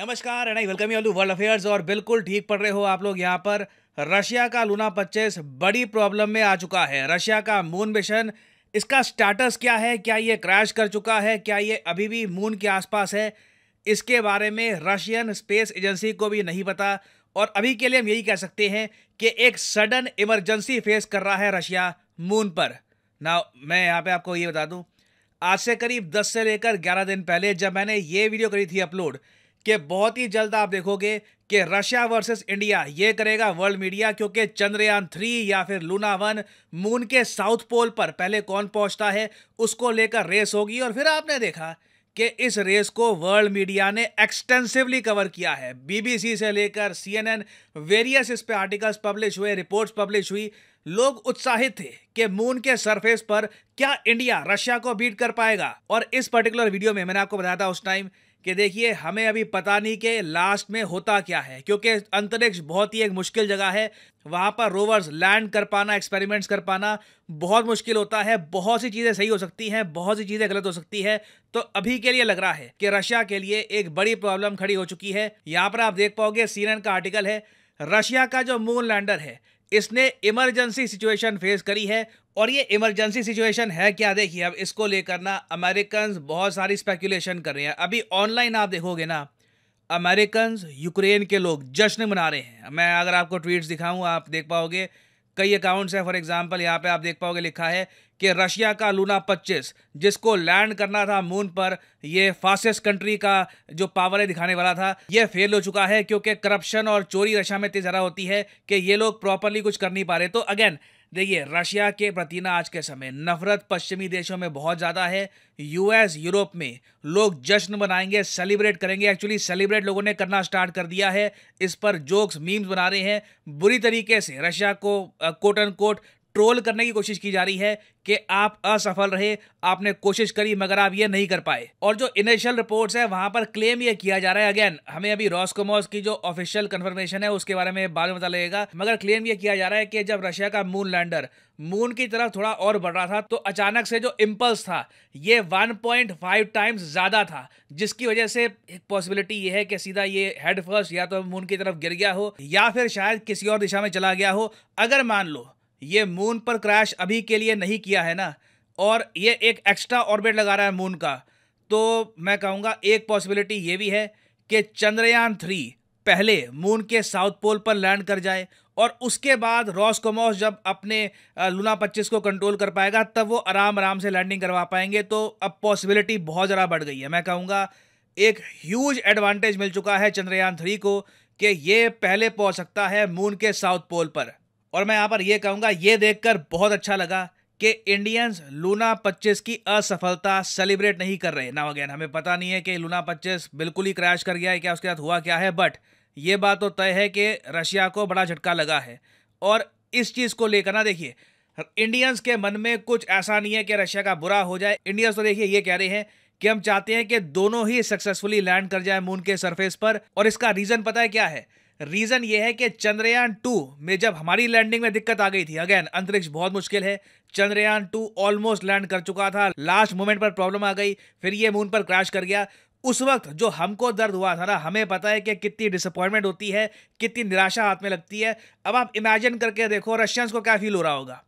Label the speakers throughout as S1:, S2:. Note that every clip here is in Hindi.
S1: नमस्कार and I welcome you all world affairs और बिल्कुल ठीक पढ़ रहे हो आप लोग यहाँ पर रशिया का लूना पच्चीस बड़ी प्रॉब्लम में आ चुका है रशिया का मून मिशन इसका स्टेटस क्या है क्या ये क्रैश कर चुका है क्या ये अभी भी मून के आसपास है इसके बारे में रशियन स्पेस एजेंसी को भी नहीं पता और अभी के लिए हम यही कह सकते हैं कि एक सडन इमरजेंसी फेस कर रहा है रशिया मून पर ना मैं यहाँ पे आपको ये बता दूँ आज से करीब 10 से लेकर 11 दिन पहले जब मैंने ये वीडियो करी थी अपलोड कि बहुत ही जल्द आप देखोगे कि रशिया वर्सेस इंडिया ये करेगा वर्ल्ड मीडिया क्योंकि चंद्रयान थ्री या फिर लूना वन मून के साउथ पोल पर पहले कौन पहुंचता है उसको लेकर रेस होगी और फिर आपने देखा कि इस रेस को वर्ल्ड मीडिया ने एक्सटेंसिवली कवर किया है बीबीसी से लेकर सीएनएन वेरियस इस पे आर्टिकल्स पब्लिश हुए रिपोर्ट्स पब्लिश हुई लोग उत्साहित थे कि मून के सरफेस पर क्या इंडिया रशिया को बीट कर पाएगा और इस पर्टिकुलर वीडियो में मैंने आपको बताया था उस टाइम कि देखिए हमें अभी पता नहीं कि लास्ट में होता क्या है क्योंकि अंतरिक्ष बहुत ही एक मुश्किल जगह है वहाँ पर रोवर्स लैंड कर पाना एक्सपेरिमेंट्स कर पाना बहुत मुश्किल होता है बहुत सी चीज़ें सही हो सकती हैं बहुत सी चीज़ें गलत हो सकती है तो अभी के लिए लग रहा है कि रशिया के लिए एक बड़ी प्रॉब्लम खड़ी हो चुकी है यहाँ पर आप देख पाओगे सी का आर्टिकल है रशिया का जो मून लैंडर है इसने इमरजेंसी सिचुएशन फेस करी है और ये इमरजेंसी सिचुएशन है क्या देखिए अब इसको लेकर ना अमेरिकन बहुत सारी स्पेकुलेशन कर रहे हैं अभी ऑनलाइन आप देखोगे ना अमेरिकन यूक्रेन के लोग जश्न मना रहे हैं मैं अगर आपको ट्वीट्स दिखाऊँ आप देख पाओगे कई अकाउंट्स हैं फॉर एग्जांपल यहाँ पे आप देख पाओगे लिखा है कि रशिया का लूना पच्चीस जिसको लैंड करना था मून पर ये फास्टेस्ट कंट्री का जो पावर है दिखाने वाला था ये फेल हो चुका है क्योंकि करप्शन और चोरी रशिया में इतनी ज़रा होती है कि ये लोग प्रॉपरली कुछ कर नहीं पा रहे तो अगेन देखिए रशिया के प्रति ना आज के समय नफरत पश्चिमी देशों में बहुत ज़्यादा है यूएस यूरोप में लोग जश्न बनाएंगे सेलिब्रेट करेंगे एक्चुअली सेलिब्रेट लोगों ने करना स्टार्ट कर दिया है इस पर जोक्स मीम्स बना रहे हैं बुरी तरीके से रशिया को कोट एंड कोट ट्रोल करने की कोशिश की जा रही है कि आप असफल रहे आपने कोशिश करी मगर आप ये नहीं कर पाए और जो इनिशियल रिपोर्ट्स है वहां पर क्लेम ये किया जा रहा है अगेन हमें अभी रॉस्कोमोस की जो ऑफिशियल कंफर्मेशन है उसके बारे में बाद में पता लगेगा मगर क्लेम ये किया जा रहा है कि जब रशिया का मून लैंडर मून की तरफ थोड़ा और बढ़ रहा था तो अचानक से जो इम्पल्स था ये वन टाइम्स ज़्यादा था जिसकी वजह से एक पॉसिबिलिटी ये है कि सीधा ये हेड फर्स्ट या तो मून की तरफ गिर गया हो या फिर शायद किसी और दिशा में चला गया हो अगर मान लो ये मून पर क्रैश अभी के लिए नहीं किया है ना और ये एक एक्स्ट्रा ऑर्बिट लगा रहा है मून का तो मैं कहूँगा एक पॉसिबिलिटी ये भी है कि चंद्रयान थ्री पहले मून के साउथ पोल पर लैंड कर जाए और उसके बाद कोमोस जब अपने लूना पच्चीस को कंट्रोल कर पाएगा तब वो आराम आराम से लैंडिंग करवा पाएंगे तो अब पॉसिबिलिटी बहुत ज़्यादा बढ़ गई है मैं कहूँगा एक ह्यूज एडवांटेज मिल चुका है चंद्रयान थ्री को कि ये पहले पहुँच सकता है मून के साउथ पोल पर और मैं यहाँ पर यह कहूँगा ये देखकर बहुत अच्छा लगा कि इंडियंस लूना 25 की असफलता सेलिब्रेट नहीं कर रहे ना अगेन हमें पता नहीं है कि लूना 25 बिल्कुल ही क्रैश कर गया है क्या उसके साथ हुआ क्या है बट ये बात तो तय है कि रशिया को बड़ा झटका लगा है और इस चीज़ को लेकर ना देखिए इंडियंस के मन में कुछ ऐसा नहीं है कि रशिया का बुरा हो जाए इंडियंस तो देखिए ये कह रहे हैं कि हम चाहते हैं कि दोनों ही सक्सेसफुली लैंड कर जाए मून के सरफेस पर और इसका रीज़न पता है क्या है रीज़न ये है कि चंद्रयान टू में जब हमारी लैंडिंग में दिक्कत आ गई थी अगेन अंतरिक्ष बहुत मुश्किल है चंद्रयान टू ऑलमोस्ट लैंड कर चुका था लास्ट मोमेंट पर प्रॉब्लम आ गई फिर ये मून पर क्रैश कर गया उस वक्त जो हमको दर्द हुआ था ना हमें पता है कि कितनी डिसअपॉइंटमेंट होती है कितनी निराशा हाथ में लगती है अब आप इमेजिन करके देखो रशियंस को क्या फील हो रहा होगा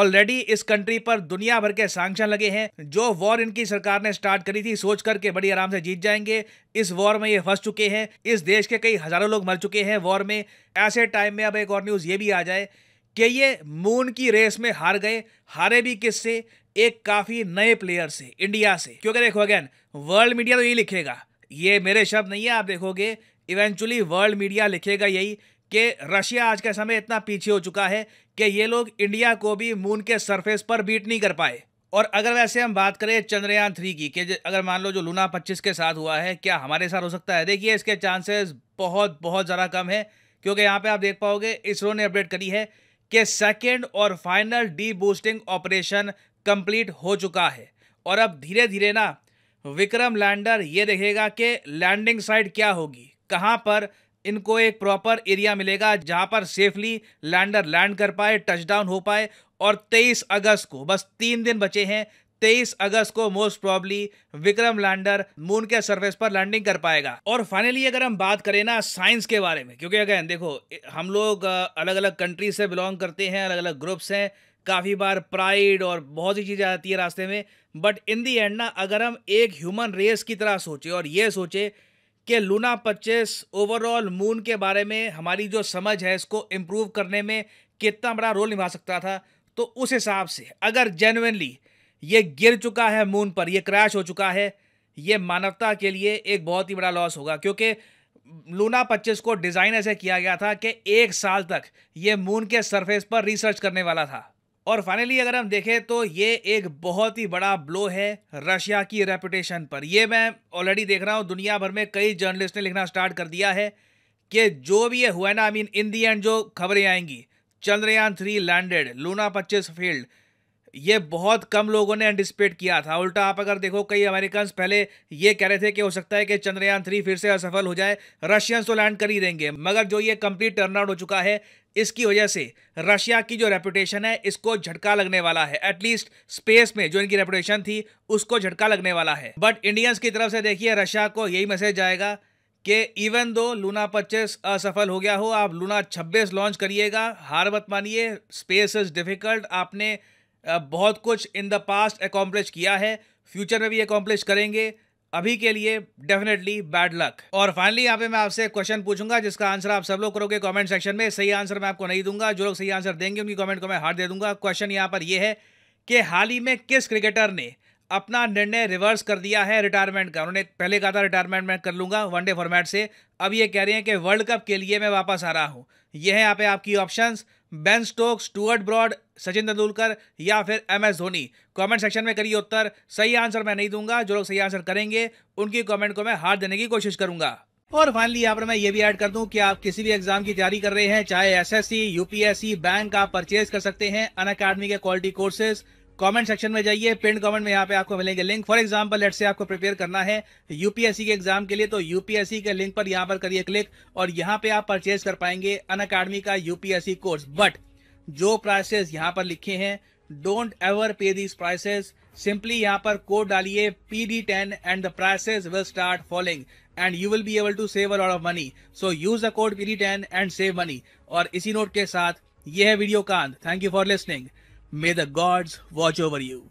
S1: ऑलरेडी इस कंट्री पर दुनिया भर के सैंक्शन लगे हैं जो वॉर इनकी सरकार ने स्टार्ट करी थी सोच करके बड़ी आराम से जीत जाएंगे इस वॉर में ये फंस चुके हैं इस देश के कई हजारों लोग मर चुके हैं वॉर में ऐसे टाइम में अब एक और न्यूज़ ये भी आ जाए कि ये मून की रेस में हार गए हारे भी किससे एक काफ़ी नए प्लेयर से इंडिया से क्योंकि देखो अगेन वर्ल्ड मीडिया तो यही लिखेगा ये मेरे शब्द नहीं है आप देखोगे इवेंचुअली वर्ल्ड मीडिया लिखेगा यही कि रशिया आज के समय इतना पीछे हो चुका है कि ये लोग इंडिया को भी मून के सरफेस पर बीट नहीं कर पाए और अगर वैसे हम बात करें चंद्रयान थ्री की कि अगर मान लो जो लूना पच्चीस के साथ हुआ है क्या हमारे साथ हो सकता है देखिए इसके चांसेस बहुत बहुत ज़्यादा कम है क्योंकि यहाँ पे आप देख पाओगे इसरो ने अपडेट करी है कि सेकेंड और final deboosting operation complete हो चुका है और अब धीरे धीरे ना विक्रम लैंडर ये देखेगा कि लैंडिंग साइट क्या होगी कहाँ पर इनको एक प्रॉपर एरिया मिलेगा जहां पर सेफली लैंडर लैंड कर पाए टचडाउन हो पाए और 23 अगस्त को बस तीन दिन बचे हैं 23 अगस्त को most probably Vikram lander moon के सरफेस पर लैंडिंग कर पाएगा और फाइनली अगर हम बात करें ना साइंस के बारे में क्योंकि अगर देखो हम लोग अलग अलग कंट्री से बिलोंग करते हैं अलग अलग ग्रुप्स हैं काफ़ी बार प्राइड और बहुत सी चीज़ें आती है रास्ते में बट इन दी एंड ना अगर हम एक ह्यूमन रेस की तरह सोचें और ये सोचें कि लूना 25 ओवरऑल मून के बारे में हमारी जो समझ है इसको इम्प्रूव करने में कितना बड़ा रोल निभा सकता था तो उस हिसाब से अगर जेनुनली ये गिर चुका है मून पर ये क्रैश हो चुका है ये मानवता के लिए एक बहुत ही बड़ा लॉस होगा क्योंकि लूना पच्चीस को डिज़ाइन ऐसे किया गया था कि एक साल तक ये मून के सरफेस पर रिसर्च करने वाला था और फाइनली अगर हम देखें तो ये एक बहुत ही बड़ा ब्लो है रशिया की रेपुटेशन पर ये मैं ऑलरेडी देख रहा हूँ दुनिया भर में कई जर्नलिस्ट ने लिखना स्टार्ट कर दिया है कि जो भी ये हुआ ना I mean in the and जो खबरें आएंगी चंद्रयान थ्री लैंडेड लूना पच्चीस फील्ड ये बहुत कम लोगों ने एंटिसिपेट किया था उल्टा आप अगर देखो कई अमेरिकन पहले ये कह रहे थे कि हो सकता है कि चंद्रयान थ्री फिर से असफल हो जाए रशियंस तो लैंड कर ही देंगे मगर जो ये कंप्लीट टर्नआउट हो चुका है इसकी वजह से रशिया की जो रेपुटेशन है इसको झटका लगने वाला है एटलीस्ट स्पेस में जो इनकी रेपुटेशन थी उसको झटका लगने वाला है बट इंडियंस की तरफ से देखिए रशिया को यही मैसेज आएगा कि इवन दो लूना पच्चीस असफल हो गया हो आप लूना छब्बीस लॉन्च करिएगा हार मत मानिए स्पेस इज डिफिकल्ट आपने बहुत कुछ इन द पास्ट अकॉम्प्लिश किया है फ्यूचर में भी एकम्प्लिश करेंगे अभी के लिए डेफिनेटली बैड लक और फाइनली यहाँ पे मैं आपसे क्वेश्चन पूछूंगा जिसका आंसर आप सब लोग करोगे कमेंट सेक्शन में सही आंसर मैं आपको नहीं दूंगा जो लोग सही आंसर देंगे उनकी कमेंट को मैं हार दे दूंगा क्वेश्चन यहाँ पर यह है कि हाल ही में किस क्रिकेटर ने अपना निर्णय रिवर्स कर दिया है रिटायरमेंट का उन्होंने पहले कहा था रिटायरमेंट मैं कर लूंगा वनडे फॉर्मेट से अब ये कह रहे हैं कि वर्ल्ड कप के लिए मैं वापस आ रहा हूँ यह है यहाँ पे आपकी options Ben Stokes Stuart Broad Sachin Tendulkar या फिर M S Dhoni comment section में करिए उत्तर सही आंसर मैं नहीं दूंगा जो लोग सही आंसर करेंगे उनकी कमेंट को मैं हार देने की कोशिश करूंगा और फाइनली यहाँ पर मैं ये भी ऐड कर दूं कि आप किसी भी एग्जाम की तैयारी कर रहे हैं चाहे एसएससी, यूपीएससी, बैंक आप परचेज कर सकते हैं अन अकेडमी के क्वालिटी कोर्सेज कमेंट सेक्शन में जाइए पिन कमेंट में यहाँ पे आपको मिलेंगे link for example let's say आपको प्रिपेयर करना है यूपीएससी के एग्जाम के लिए तो यूपीएससी के लिंक पर यहाँ पर करिए क्लिक और यहाँ पे आप परचेज कर पाएंगे अन अकाडमी का यूपीएससी कोर्स बट जो प्राइसेस यहाँ पर लिखे हैं don't ever pay these prices simply यहाँ पर कोड डालिए P D ten and the prices will start following and you will be able to save a of money so use a code P D ten and save money और इसी नोट के साथ यह है वीडियो कांत thank you for listening May the gods watch over you.